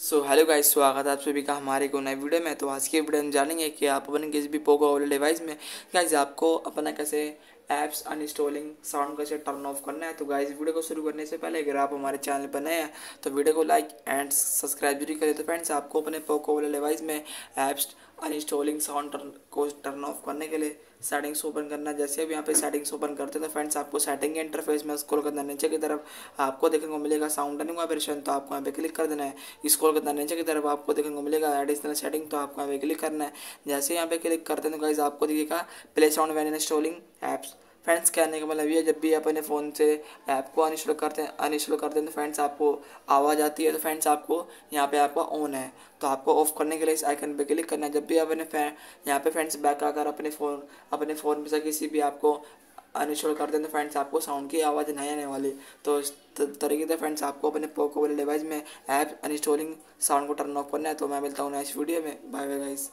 so hello guys स्वागत है आप सभी का हमारे को नए वीडियो में तो आज के वीडियो हम जानेंगे कि आप अपने किसी भी पोको वाले डिवाइस में गाइस आपको अपना कैसे ऐप्स अनइंस्टॉलिंग साउंड कैसे टर्न ऑफ करना है तो गाइस वीडियो को शुरू करने से पहले अगर आप हमारे चैनल पर नए हैं तो वीडियो को लाइक एंड सब्सक्राइब भी करें तो फ्रेंड्स आपको अपने पोको वाले डिवाइस में ऐप्स अनइंस्टॉलिंग साउंड को टर्न ऑफ करने के लिए सेटिंग्स ओपन करना जैसे अब यहाँ पे सेटिंग्स ओपन करते हैं तो फ्रेंड्स आपको सेटिंग के इंटरफेस में स्क्रॉल करना नीचे की तरफ आपको देखने को मिलेगा साउंड टर्निंग ऑपरेशन तो आपको यहाँ पे क्लिक कर देना है स्क्रॉल करना नीचे की तरफ आपको देखने को मिलेगा एडिशनल सेटिंग तो आपको यहाँ पे क्लिक करना है जैसे यहाँ पे क्लिक करते हैं तो गाइज आपको दिखेगा play sound when installing apps friends कहने का मतलब ये जब भी आप अपने फ़ोन से ऐप को अनइंस्टॉल करते हैं अनइंस्टॉल करते हैं तो फ्रेंड्स आपको आवाज़ आती है तो फ्रेंड्स आपको यहाँ पे आपका ऑन है तो आपको ऑफ करने के लिए इस आइकन पे क्लिक करना है जब भी आप अपने यहाँ पे फ्रेंड्स बैक आकर अपने फ़ोन अपने फ़ोन में से किसी भी आपको अनइंस्टॉल करते हैं तो फ्रेंड्स आपको साउंड की आवाज़ नहीं आने वाली तो इस तरीके से फ्रेंड्स आपको अपने पोको वाले डिवाइस में ऐप अनइंस्टॉलिंग साउंड को टर्न ऑफ करना है तो मैं मिलता हूँ नेक्स्ट वीडियो में बाय बाय गाइस